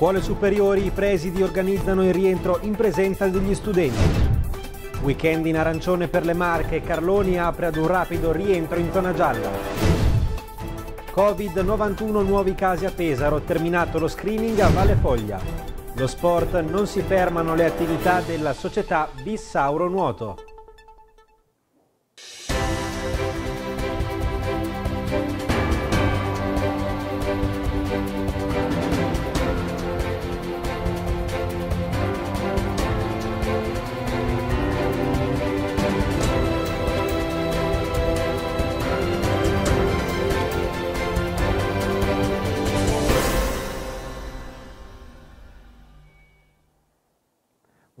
scuole superiori i presidi organizzano il rientro in presenza degli studenti. Weekend in arancione per le Marche, Carloni apre ad un rapido rientro in zona gialla. Covid-91 nuovi casi a Pesaro, terminato lo screening a Valle Foglia. Lo sport non si fermano le attività della società Bissauro Nuoto.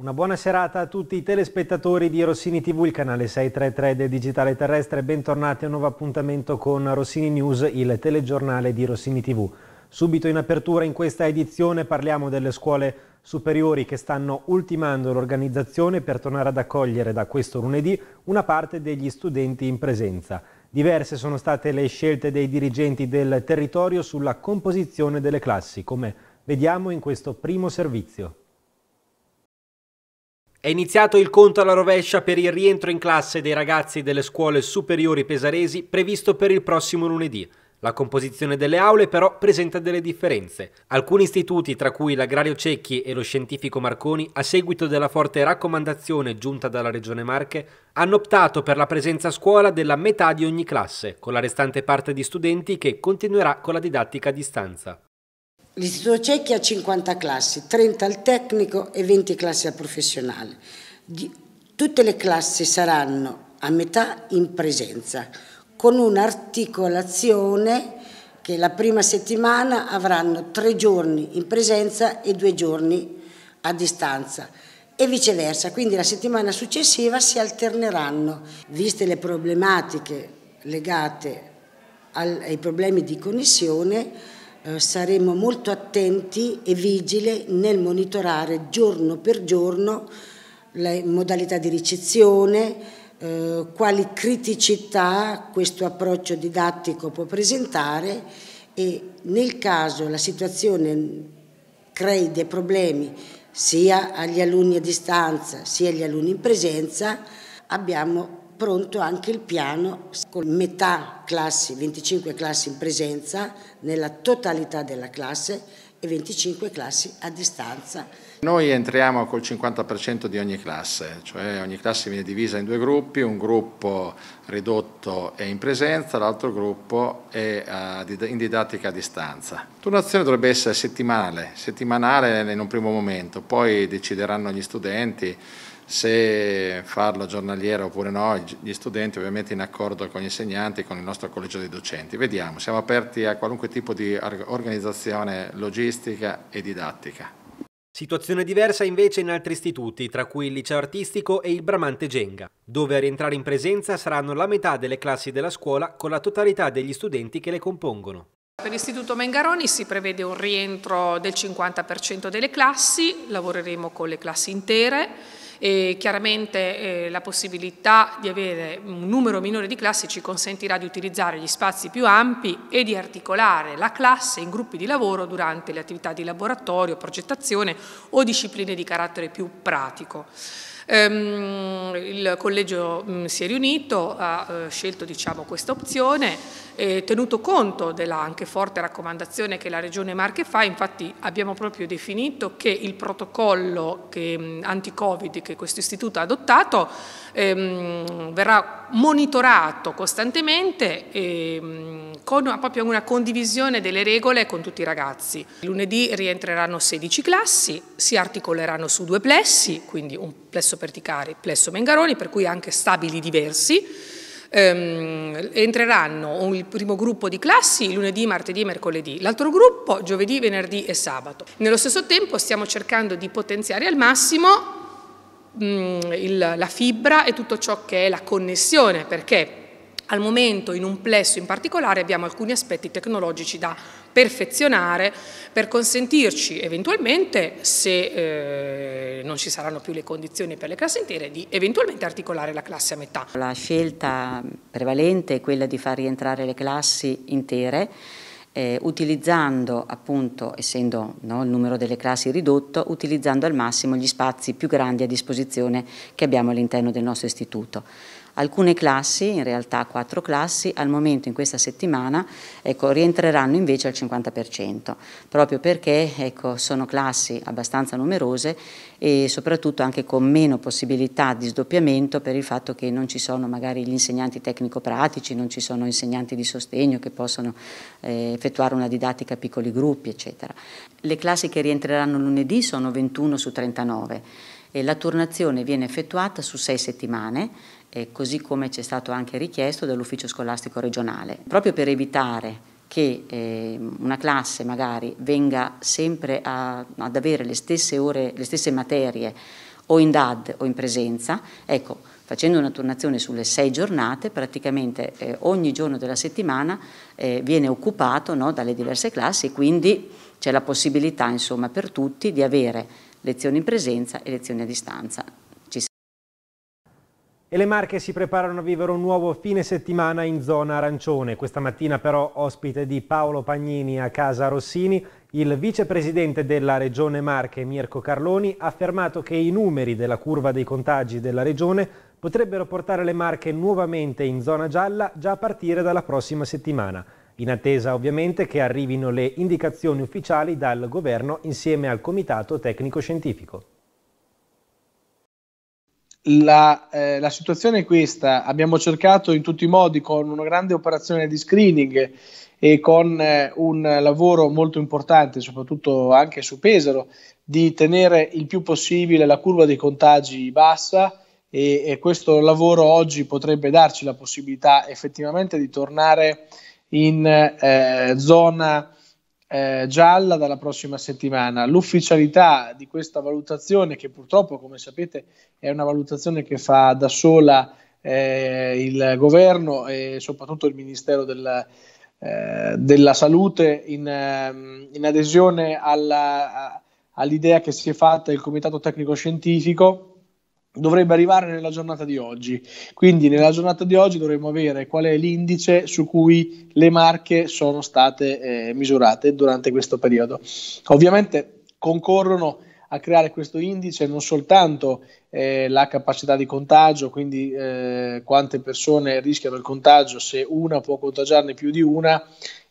Una buona serata a tutti i telespettatori di Rossini TV, il canale 633 del Digitale Terrestre. Bentornati a un nuovo appuntamento con Rossini News, il telegiornale di Rossini TV. Subito in apertura in questa edizione parliamo delle scuole superiori che stanno ultimando l'organizzazione per tornare ad accogliere da questo lunedì una parte degli studenti in presenza. Diverse sono state le scelte dei dirigenti del territorio sulla composizione delle classi, come vediamo in questo primo servizio. È iniziato il conto alla rovescia per il rientro in classe dei ragazzi delle scuole superiori pesaresi previsto per il prossimo lunedì. La composizione delle aule però presenta delle differenze. Alcuni istituti, tra cui l'Agrario Cecchi e lo Scientifico Marconi, a seguito della forte raccomandazione giunta dalla Regione Marche, hanno optato per la presenza a scuola della metà di ogni classe, con la restante parte di studenti che continuerà con la didattica a distanza. L'Istituto Cecchi ha 50 classi, 30 al tecnico e 20 classi al professionale. tutte le classi saranno a metà in presenza, con un'articolazione che la prima settimana avranno tre giorni in presenza e due giorni a distanza e viceversa, quindi la settimana successiva si alterneranno, viste le problematiche legate ai problemi di connessione, eh, saremo molto attenti e vigili nel monitorare giorno per giorno le modalità di ricezione, eh, quali criticità questo approccio didattico può presentare e nel caso la situazione crei dei problemi sia agli alunni a distanza sia agli alunni in presenza abbiamo pronto anche il piano con metà classi, 25 classi in presenza nella totalità della classe e 25 classi a distanza noi entriamo col 50% di ogni classe, cioè ogni classe viene divisa in due gruppi, un gruppo ridotto è in presenza, l'altro gruppo è eh, in didattica a distanza. La Turnazione dovrebbe essere settimanale, settimanale in un primo momento, poi decideranno gli studenti se farlo giornaliera oppure no, gli studenti ovviamente in accordo con gli insegnanti e con il nostro collegio dei docenti. Vediamo, siamo aperti a qualunque tipo di organizzazione logistica e didattica. Situazione diversa invece in altri istituti, tra cui il liceo artistico e il Bramante Genga, dove a rientrare in presenza saranno la metà delle classi della scuola con la totalità degli studenti che le compongono. Per l'Istituto Mengaroni si prevede un rientro del 50% delle classi, lavoreremo con le classi intere, e chiaramente eh, la possibilità di avere un numero minore di classi ci consentirà di utilizzare gli spazi più ampi e di articolare la classe in gruppi di lavoro durante le attività di laboratorio, progettazione o discipline di carattere più pratico. Ehm, il collegio mm, si è riunito, ha eh, scelto diciamo, questa opzione, tenuto conto della anche forte raccomandazione che la Regione Marche fa, infatti abbiamo proprio definito che il protocollo mm, anti-Covid che questo istituto ha adottato ehm, verrà monitorato costantemente ehm, con proprio una condivisione delle regole con tutti i ragazzi. Lunedì rientreranno 16 classi, si articoleranno su due plessi, quindi un plesso Perticari, plesso Mengaroni, per cui anche stabili diversi. Ehm, entreranno il primo gruppo di classi lunedì, martedì e mercoledì, l'altro gruppo giovedì, venerdì e sabato. Nello stesso tempo stiamo cercando di potenziare al massimo mh, mm, il, la fibra e tutto ciò che è la connessione, perché al momento in un plesso in particolare abbiamo alcuni aspetti tecnologici da perfezionare per consentirci eventualmente, se eh, non ci saranno più le condizioni per le classi intere, di eventualmente articolare la classe a metà. La scelta prevalente è quella di far rientrare le classi intere eh, utilizzando appunto, essendo no, il numero delle classi ridotto, utilizzando al massimo gli spazi più grandi a disposizione che abbiamo all'interno del nostro istituto. Alcune classi, in realtà quattro classi, al momento in questa settimana ecco, rientreranno invece al 50%, proprio perché ecco, sono classi abbastanza numerose e soprattutto anche con meno possibilità di sdoppiamento per il fatto che non ci sono magari gli insegnanti tecnico-pratici, non ci sono insegnanti di sostegno che possono eh, effettuare una didattica a piccoli gruppi, eccetera. Le classi che rientreranno lunedì sono 21 su 39 e la turnazione viene effettuata su sei settimane eh, così come c'è stato anche richiesto dall'ufficio scolastico regionale, proprio per evitare che eh, una classe magari venga sempre a, ad avere le stesse ore, le stesse materie o in DAD o in presenza, ecco, facendo una turnazione sulle sei giornate, praticamente eh, ogni giorno della settimana eh, viene occupato no, dalle diverse classi, quindi c'è la possibilità insomma, per tutti di avere lezioni in presenza e lezioni a distanza. E le Marche si preparano a vivere un nuovo fine settimana in zona arancione. Questa mattina però ospite di Paolo Pagnini a Casa Rossini, il vicepresidente della Regione Marche Mirko Carloni ha affermato che i numeri della curva dei contagi della Regione potrebbero portare le Marche nuovamente in zona gialla già a partire dalla prossima settimana, in attesa ovviamente che arrivino le indicazioni ufficiali dal governo insieme al Comitato Tecnico Scientifico. La, eh, la, situazione è questa, abbiamo cercato in tutti i modi con una grande operazione di screening e con eh, un lavoro molto importante, soprattutto anche su Pesaro, di tenere il più possibile la curva dei contagi bassa e, e questo lavoro oggi potrebbe darci la possibilità effettivamente di tornare in eh, zona eh, gialla dalla prossima settimana. L'ufficialità di questa valutazione, che purtroppo, come sapete, è una valutazione che fa da sola eh, il governo e soprattutto il Ministero del, eh, della Salute, in, ehm, in adesione alla, all'idea che si è fatta il Comitato Tecnico Scientifico dovrebbe arrivare nella giornata di oggi. Quindi nella giornata di oggi dovremmo avere qual è l'indice su cui le marche sono state eh, misurate durante questo periodo. Ovviamente concorrono a creare questo indice non soltanto eh, la capacità di contagio, quindi eh, quante persone rischiano il contagio se una può contagiarne più di una,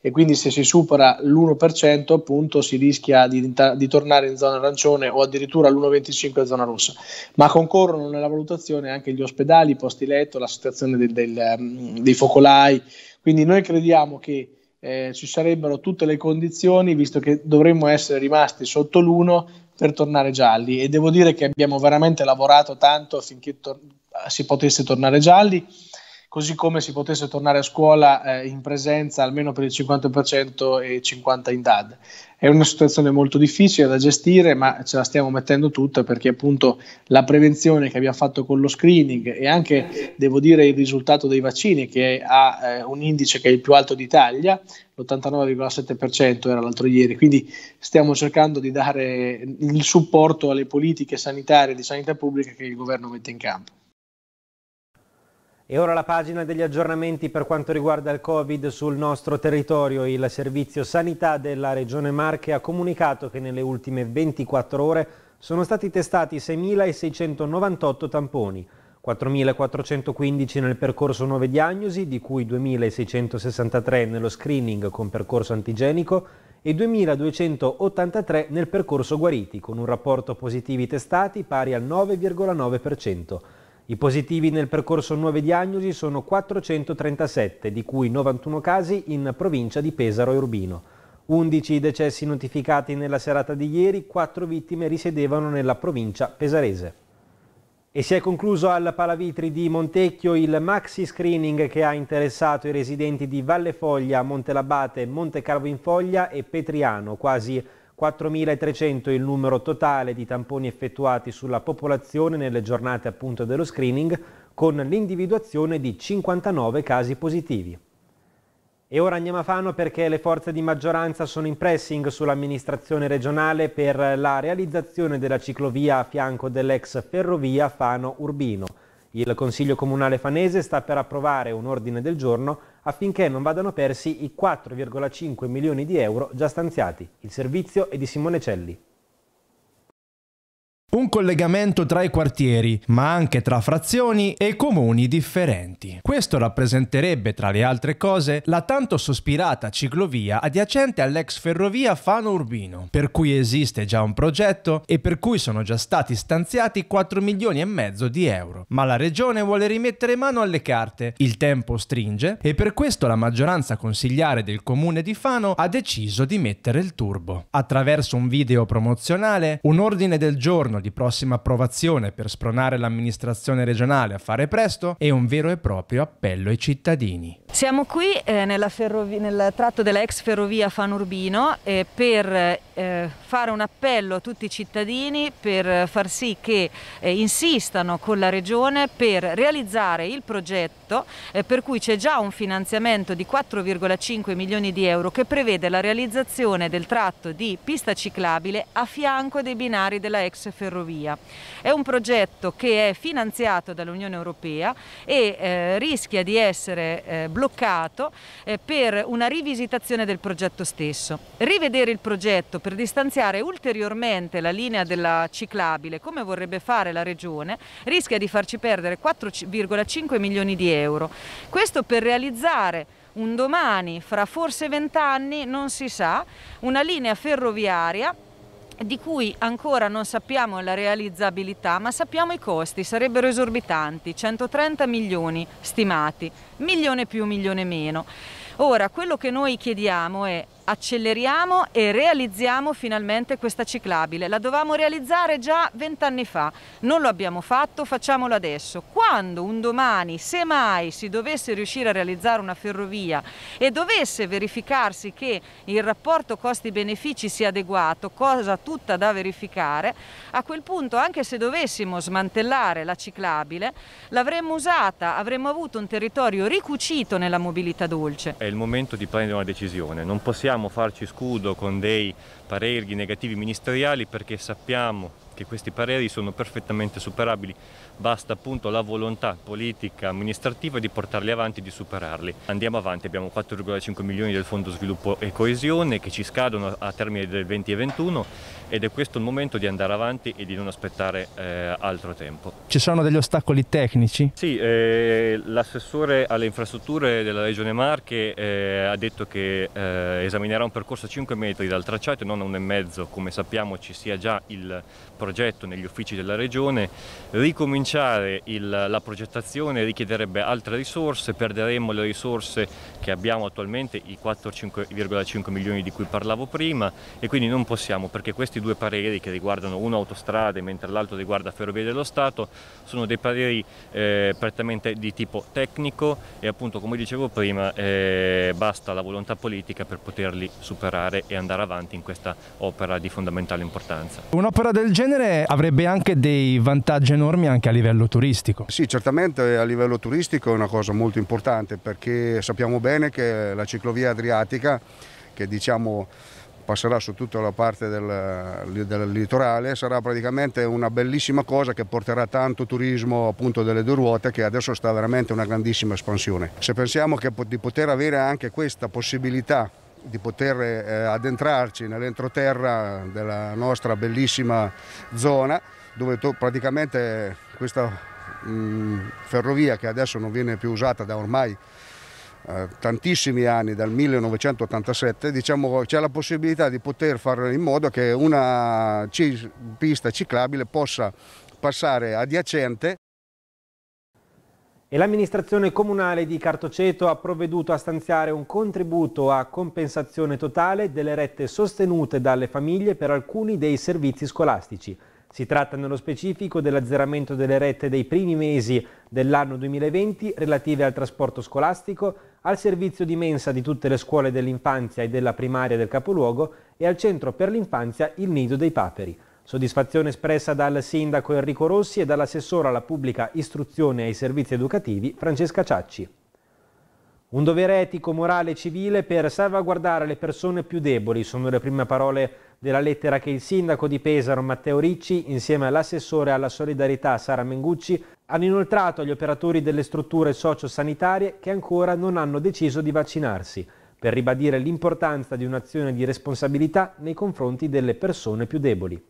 e quindi se si supera l'1% appunto si rischia di, di tornare in zona arancione o addirittura l'1,25 in zona rossa. Ma concorrono nella valutazione anche gli ospedali, i posti letto, la situazione del, del, ehm, dei focolai, quindi noi crediamo che eh, ci sarebbero tutte le condizioni, visto che dovremmo essere rimasti sotto l'1 per tornare gialli e devo dire che abbiamo veramente lavorato tanto affinché tor- si potesse tornare gialli così come si potesse tornare a scuola eh, in presenza almeno per il 50% e 50% in DAD. È una situazione molto difficile da gestire, ma ce la stiamo mettendo tutta perché appunto la prevenzione che abbiamo fatto con lo screening e anche, devo dire, il risultato dei vaccini che ha eh, un indice che è il più alto d'Italia, l'89,7% era l'altro ieri, quindi stiamo cercando di dare il supporto alle politiche sanitarie di sanità pubblica che il governo mette in campo. E ora la pagina degli aggiornamenti per quanto riguarda il Covid sul nostro territorio. Il Servizio Sanità della Regione Marche ha comunicato che nelle ultime 24 ore sono stati testati 6.698 tamponi, 4.415 nel percorso nuove diagnosi, di cui 2.663 nello screening con percorso antigenico e 2.283 nel percorso guariti, con un rapporto positivi testati pari al 9,9%. I positivi nel percorso nuove diagnosi sono 437, di cui 91 casi in provincia di Pesaro e Urbino. 11 decessi notificati nella serata di ieri, 4 vittime risiedevano nella provincia pesarese. E si è concluso al Palavitri di Montecchio il maxi screening che ha interessato i residenti di Valle Foglia, Montelabate, Monte Carlo in Foglia e Petriano, quasi 4.300 il numero totale di tamponi effettuati sulla popolazione nelle giornate appunto dello screening con l'individuazione di 59 casi positivi. E ora andiamo a Fano perché le forze di maggioranza sono in pressing sull'amministrazione regionale per la realizzazione della ciclovia a fianco dell'ex ferrovia Fano-Urbino. Il Consiglio Comunale Fanese sta per approvare un ordine del giorno affinché non vadano persi i 4,5 milioni di euro già stanziati. Il servizio è di Simone Celli. Un collegamento tra i quartieri, ma anche tra frazioni e comuni differenti. Questo rappresenterebbe, tra le altre cose, la tanto sospirata ciclovia adiacente all'ex ferrovia Fano Urbino, per cui esiste già un progetto e per cui sono già stati stanziati 4 milioni e mezzo di euro. Ma la regione vuole rimettere mano alle carte, il tempo stringe e per questo la maggioranza consigliare del comune di Fano ha deciso di mettere il turbo. Attraverso un video promozionale, un ordine del giorno piano di prossima approvazione per spronare l'amministrazione regionale a fare presto è un vero e proprio appello ai cittadini. Siamo qui eh, nel tratto della ex ferrovia Fanurbino eh, per eh, fare un appello a tutti i cittadini per far sì che eh, insistano con la regione per realizzare il progetto eh, per cui c'è già un finanziamento di 4,5 milioni di euro che prevede la realizzazione del tratto di pista ciclabile a fianco dei binari della ex ferrovia ferrovia. È un progetto che è finanziato dall'Unione Europea e eh, rischia di essere eh, bloccato eh, per una rivisitazione del progetto stesso. Rivedere il progetto per distanziare ulteriormente la linea della ciclabile, come vorrebbe fare la Regione, rischia di farci perdere 4,5 milioni di euro. Questo per realizzare un domani, fra forse vent'anni, non si sa, una linea ferroviaria di cui ancora non sappiamo la realizzabilità, ma sappiamo i costi, sarebbero esorbitanti, 130 milioni stimati, milione più, milione meno. Ora, quello che noi chiediamo è acceleriamo e realizziamo finalmente questa ciclabile. La dovevamo realizzare già vent'anni fa, non lo abbiamo fatto, facciamolo adesso. Quando un domani, se mai si dovesse riuscire a realizzare una ferrovia e dovesse verificarsi che il rapporto costi-benefici sia adeguato, cosa tutta da verificare, a quel punto anche se dovessimo smantellare la ciclabile, l'avremmo usata, avremmo avuto un territorio ricucito nella mobilità dolce. È il momento di prendere una decisione, non possiamo possiamo farci scudo con dei pareri negativi ministeriali perché sappiamo che questi pareri sono perfettamente superabili, basta appunto la volontà politica amministrativa di portarli avanti e di superarli. Andiamo avanti, abbiamo 4,5 milioni del Fondo Sviluppo e Coesione che ci scadono a termine del 2021 ed è questo il momento di andare avanti e di non aspettare eh, altro tempo. Ci sono degli ostacoli tecnici? Sì, eh, l'assessore alle infrastrutture della Regione Marche eh, ha detto che eh, esaminerà un percorso a 5 metri dal tracciato e non a 1,5 come sappiamo ci sia già il progetto negli uffici della Regione. Ricominciare il, la progettazione richiederebbe altre risorse, perderemmo le risorse che abbiamo attualmente, i 4,5 milioni di cui parlavo prima e quindi non possiamo perché questi questi due pareri che riguardano uno autostrade mentre l'altro riguarda Ferrovie dello Stato, sono dei pareri eh, prettamente di tipo tecnico e appunto come dicevo prima eh, basta la volontà politica per poterli superare e andare avanti in questa opera di fondamentale importanza. Un'opera del genere avrebbe anche dei vantaggi enormi anche a livello turistico. Sì, certamente a livello turistico è una cosa molto importante perché sappiamo bene che la ciclovia adriatica che diciamo passerà su tutta la parte del, del, litorale, sarà praticamente una bellissima cosa che porterà tanto turismo appunto delle due ruote che adesso sta veramente una grandissima espansione. Se pensiamo che, di poter avere anche questa possibilità di poter eh, addentrarci nell'entroterra della nostra bellissima zona dove to, praticamente questa mh, mm, ferrovia che adesso non viene più usata da ormai eh, tantissimi anni, dal 1987, diciamo, c'è la possibilità di poter fare in modo che una pista ciclabile possa passare adiacente. E l'amministrazione comunale di Cartoceto ha provveduto a stanziare un contributo a compensazione totale delle rette sostenute dalle famiglie per alcuni dei servizi scolastici. Si tratta nello specifico dell'azzeramento delle rette dei primi mesi dell'anno 2020 relative al trasporto scolastico, al servizio di mensa di tutte le scuole dell'infanzia e della primaria del capoluogo e al centro per l'infanzia Il Nido dei Paperi. Soddisfazione espressa dal sindaco Enrico Rossi e dall'assessore alla pubblica istruzione e ai servizi educativi Francesca Ciacci. Un dovere etico, morale e civile per salvaguardare le persone più deboli sono le prime parole della lettera che il sindaco di Pesaro Matteo Ricci, insieme all'assessore alla solidarietà Sara Mengucci, hanno inoltrato agli operatori delle strutture sociosanitarie che ancora non hanno deciso di vaccinarsi, per ribadire l'importanza di un'azione di responsabilità nei confronti delle persone più deboli.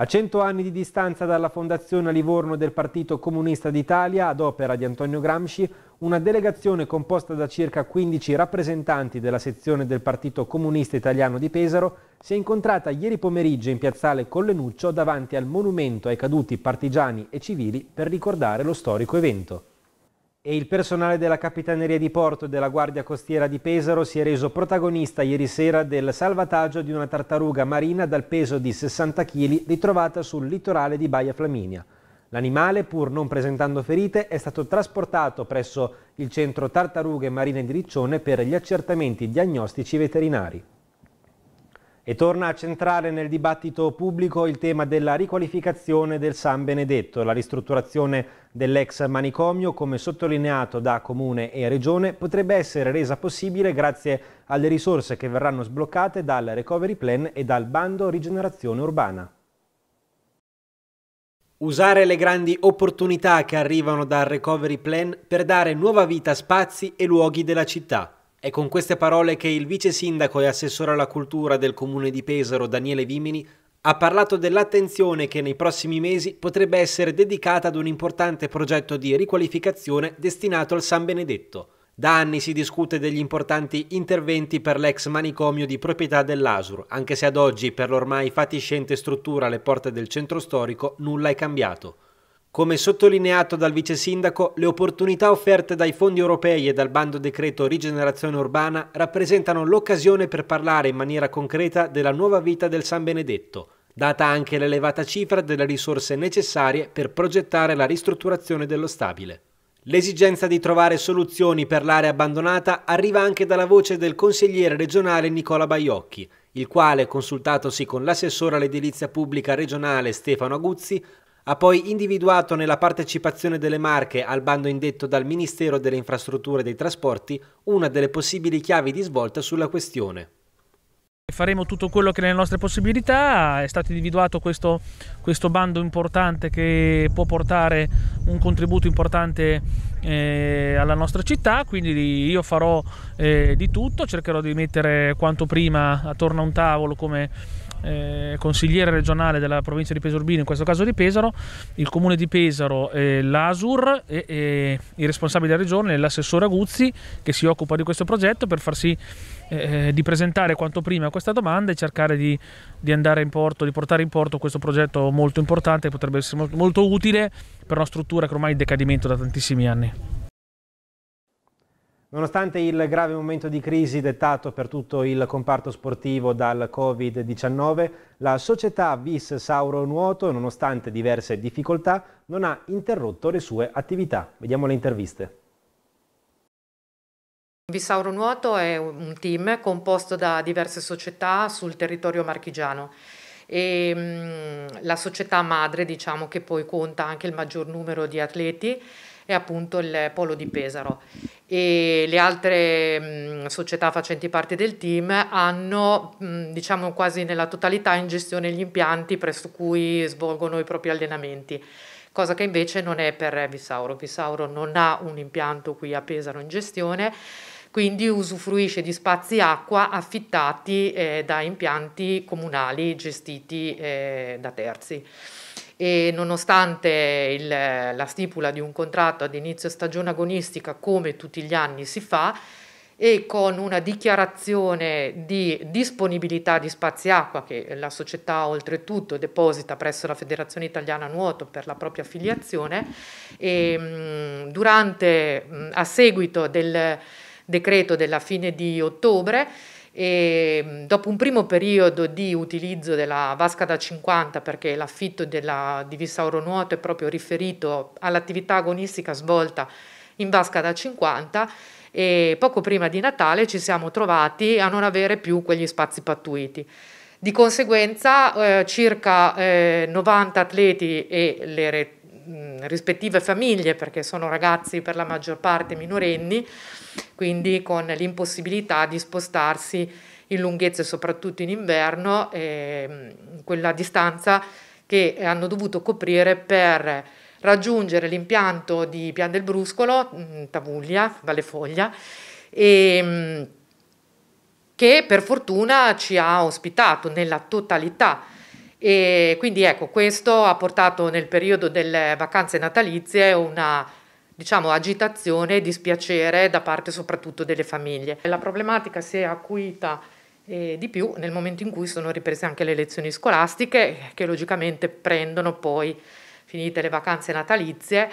A 100 anni di distanza dalla fondazione a Livorno del Partito Comunista d'Italia, ad opera di Antonio Gramsci, una delegazione composta da circa 15 rappresentanti della sezione del Partito Comunista Italiano di Pesaro si è incontrata ieri pomeriggio in piazzale Collenuccio davanti al monumento ai caduti partigiani e civili per ricordare lo storico evento. E il personale della Capitaneria di Porto e della Guardia Costiera di Pesaro si è reso protagonista ieri sera del salvataggio di una tartaruga marina dal peso di 60 kg ritrovata sul litorale di Baia Flaminia. L'animale, pur non presentando ferite, è stato trasportato presso il centro Tartarughe Marine di Riccione per gli accertamenti diagnostici veterinari. E torna a centrare nel dibattito pubblico il tema della riqualificazione del San Benedetto. La ristrutturazione dell'ex manicomio, come sottolineato da Comune e Regione, potrebbe essere resa possibile grazie alle risorse che verranno sbloccate dal Recovery Plan e dal bando Rigenerazione Urbana. Usare le grandi opportunità che arrivano dal recovery plan per dare nuova vita a spazi e luoghi della città. È con queste parole che il vice sindaco e assessore alla cultura del comune di Pesaro, Daniele Vimini, ha parlato dell'attenzione che nei prossimi mesi potrebbe essere dedicata ad un importante progetto di riqualificazione destinato al San Benedetto. Da anni si discute degli importanti interventi per l'ex manicomio di proprietà dell'Asur, anche se ad oggi per l'ormai fatiscente struttura alle porte del centro storico nulla è cambiato. Come sottolineato dal vice sindaco, le opportunità offerte dai fondi europei e dal bando decreto Rigenerazione Urbana rappresentano l'occasione per parlare in maniera concreta della nuova vita del San Benedetto, data anche l'elevata cifra delle risorse necessarie per progettare la ristrutturazione dello stabile. L'esigenza di trovare soluzioni per l'area abbandonata arriva anche dalla voce del consigliere regionale Nicola Baiocchi, il quale, consultatosi con l'assessore all'edilizia pubblica regionale Stefano Aguzzi, ha poi individuato nella partecipazione delle Marche al bando indetto dal Ministero delle Infrastrutture e dei Trasporti una delle possibili chiavi di svolta sulla questione. Faremo tutto quello che è nelle nostre possibilità, è stato individuato questo, questo bando importante che può portare un contributo importante eh, alla nostra città, quindi io farò eh, di tutto, cercherò di mettere quanto prima attorno a un tavolo come eh, consigliere regionale della provincia di Pesaro Urbino, in questo caso di Pesaro, il comune di Pesaro, eh, l'ASUR e, e i responsabili della regione, l'assessore Aguzzi che si occupa di questo progetto per far sì eh, eh, di presentare quanto prima questa domanda e cercare di, di, andare in porto, di portare in porto questo progetto molto importante che potrebbe essere molto utile per una struttura che ormai è in decadimento da tantissimi anni. Nonostante il grave momento di crisi dettato per tutto il comparto sportivo dal Covid-19, la società Vis Sauro Nuoto, nonostante diverse difficoltà, non ha interrotto le sue attività. Vediamo le interviste. Visauro Nuoto è un team composto da diverse società sul territorio marchigiano e mh, mm, la società madre diciamo che poi conta anche il maggior numero di atleti e appunto il Polo di Pesaro. E le altre mh, mm, società facenti parte del team hanno, mh, mm, diciamo quasi nella totalità, in gestione gli impianti presso cui svolgono i propri allenamenti cosa che invece non è per Visauro. Visauro non ha un impianto qui a Pesaro in gestione, quindi usufruisce di spazi acqua affittati eh, da impianti comunali gestiti eh, da terzi e nonostante il, la stipula di un contratto ad inizio stagione agonistica come tutti gli anni si fa e con una dichiarazione di disponibilità di spazi acqua che la società oltretutto deposita presso la Federazione Italiana Nuoto per la propria affiliazione e, ehm, mh, durante, mh, a seguito del decreto della fine di ottobre e mm, dopo un primo periodo di utilizzo della vasca da 50 perché l'affitto della divisa oro nuoto è proprio riferito all'attività agonistica svolta in vasca da 50 e poco prima di Natale ci siamo trovati a non avere più quegli spazi pattuiti. Di conseguenza eh, circa eh, 90 atleti e le rispettive famiglie, perché sono ragazzi per la maggior parte minorenni, quindi con l'impossibilità di spostarsi in lunghezze, soprattutto in inverno, eh, quella distanza che hanno dovuto coprire per raggiungere l'impianto di Pian del Bruscolo, Tavuglia, Valle Foglia, e, che per fortuna ci ha ospitato nella totalità e quindi ecco, questo ha portato nel periodo delle vacanze natalizie una diciamo, agitazione e dispiacere da parte soprattutto delle famiglie. La problematica si è acuita eh, di più nel momento in cui sono riprese anche le lezioni scolastiche, che logicamente prendono poi, finite le vacanze natalizie,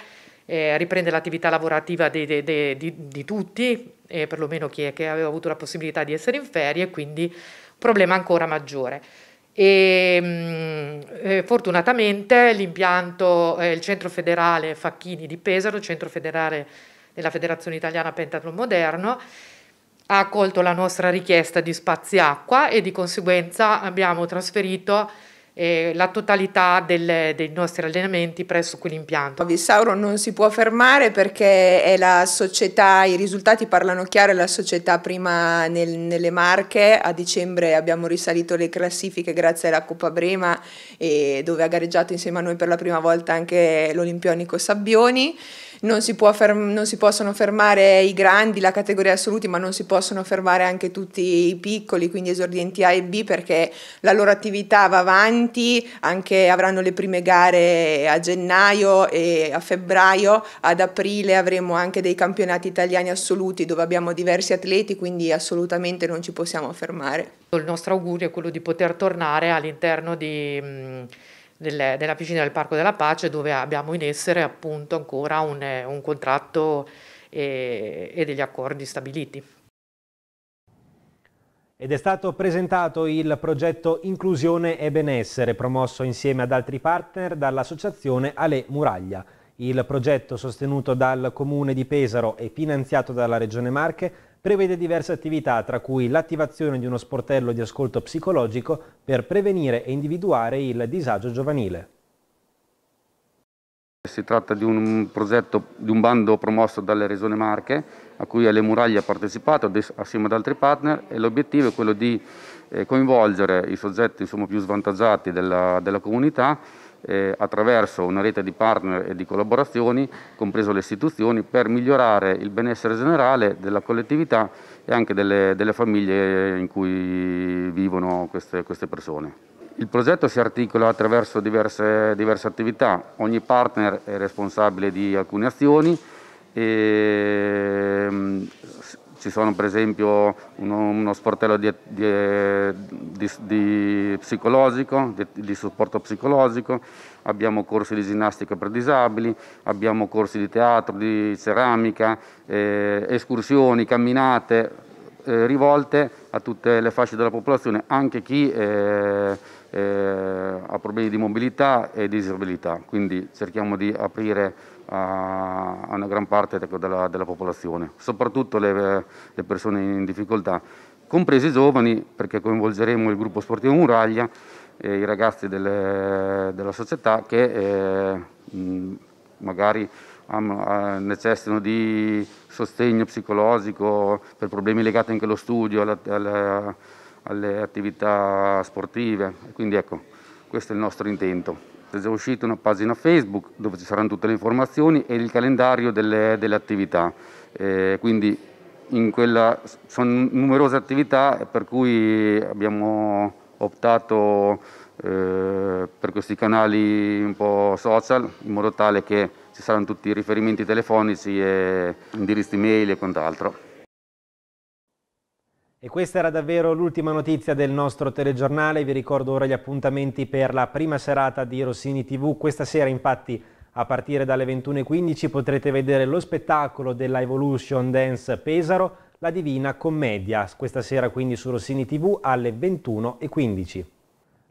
eh, riprende l'attività lavorativa di, di, di, di tutti, eh, perlomeno chi è che aveva avuto la possibilità di essere in ferie, quindi problema ancora maggiore. E, mm, eh, fortunatamente l'impianto, eh, il centro federale Facchini di Pesaro, centro federale della Federazione Italiana Pentathlon Moderno, ha accolto la nostra richiesta di spazi acqua e di conseguenza abbiamo trasferito eh, la totalità del, dei nostri allenamenti presso quell'impianto. Vissauro non si può fermare perché è la società, i risultati parlano chiaro, è la società prima nel, nelle Marche, a dicembre abbiamo risalito le classifiche grazie alla Coppa Brema dove ha gareggiato insieme a noi per la prima volta anche l'Olimpionico Sabbioni non si, ferm- non si, possono fermare i grandi, la categoria assoluti, ma non si possono fermare anche tutti i piccoli, quindi esordienti A e B, perché la loro attività va avanti, anche avranno le prime gare a gennaio e a febbraio, ad aprile avremo anche dei campionati italiani assoluti dove abbiamo diversi atleti, quindi assolutamente non ci possiamo fermare. Il nostro augurio è quello di poter tornare all'interno di... Mh, nel, nella piscina del Parco della Pace dove abbiamo in essere appunto ancora un, un contratto e, e degli accordi stabiliti. Ed è stato presentato il progetto Inclusione e Benessere, promosso insieme ad altri partner dall'associazione Ale Muraglia. Il progetto, sostenuto dal Comune di Pesaro e finanziato dalla Regione Marche, prevede diverse attività, tra cui l'attivazione di uno sportello di ascolto psicologico per prevenire e individuare il disagio giovanile. Si tratta di un progetto, di un bando promosso dalle Regione Marche, a cui alle Muraglie ha partecipato assieme ad altri partner e l'obiettivo è quello di eh, coinvolgere i soggetti insomma, più svantaggiati della, della comunità eh, attraverso una rete di partner e di collaborazioni, compreso le istituzioni, per migliorare il benessere generale della collettività e anche delle, delle famiglie in cui vivono queste, queste, persone. Il progetto si articola attraverso diverse, diverse attività, ogni partner è responsabile di alcune azioni e ci sono per esempio uno, uno sportello di, di, di, psicologico, di, supporto psicologico, abbiamo corsi di ginnastica per disabili, abbiamo corsi di teatro, di ceramica, eh, escursioni, camminate eh, rivolte a tutte le fasce della popolazione, anche chi eh, eh ha problemi di mobilità e disabilità. Quindi cerchiamo di aprire a, una gran parte ecco, della, della popolazione, soprattutto le, le, persone in difficoltà, compresi i giovani, perché coinvolgeremo il gruppo sportivo Muraglia e i ragazzi delle, della società che eh, magari eh, necessitano di sostegno psicologico per problemi legati anche allo studio, alla, alla, alle attività sportive. Quindi ecco, questo è il nostro intento è già uscita una pagina Facebook dove ci saranno tutte le informazioni e il calendario delle, delle attività. Eh, quindi quella, sono numerose attività per cui abbiamo optato eh, per questi canali un po' social in modo tale che ci saranno tutti i riferimenti telefonici e indirizzi mail e quant'altro. E questa era davvero l'ultima notizia del nostro telegiornale, vi ricordo ora gli appuntamenti per la prima serata di Rossini TV, questa sera infatti a partire dalle 21.15 potrete vedere lo spettacolo della Evolution Dance Pesaro, la Divina Commedia, questa sera quindi su Rossini TV alle 21.15.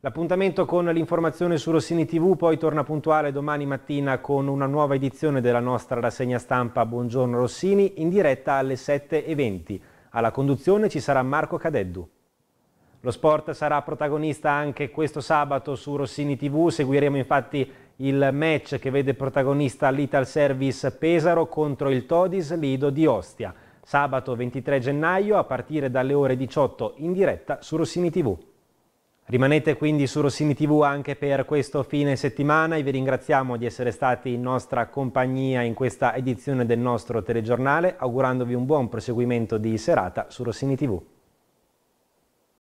L'appuntamento con l'informazione su Rossini TV poi torna puntuale domani mattina con una nuova edizione della nostra rassegna stampa Buongiorno Rossini in diretta alle 7.20. Alla conduzione ci sarà Marco Cadeddu. Lo sport sarà protagonista anche questo sabato su Rossini TV, seguiremo infatti il match che vede protagonista l'Ital Service Pesaro contro il Todis Lido di Ostia. Sabato 23 gennaio a partire dalle ore 18 in diretta su Rossini TV. Rimanete quindi su Rossini TV anche per questo fine settimana e vi ringraziamo di essere stati in nostra compagnia in questa edizione del nostro telegiornale, augurandovi un buon proseguimento di serata su Rossini TV.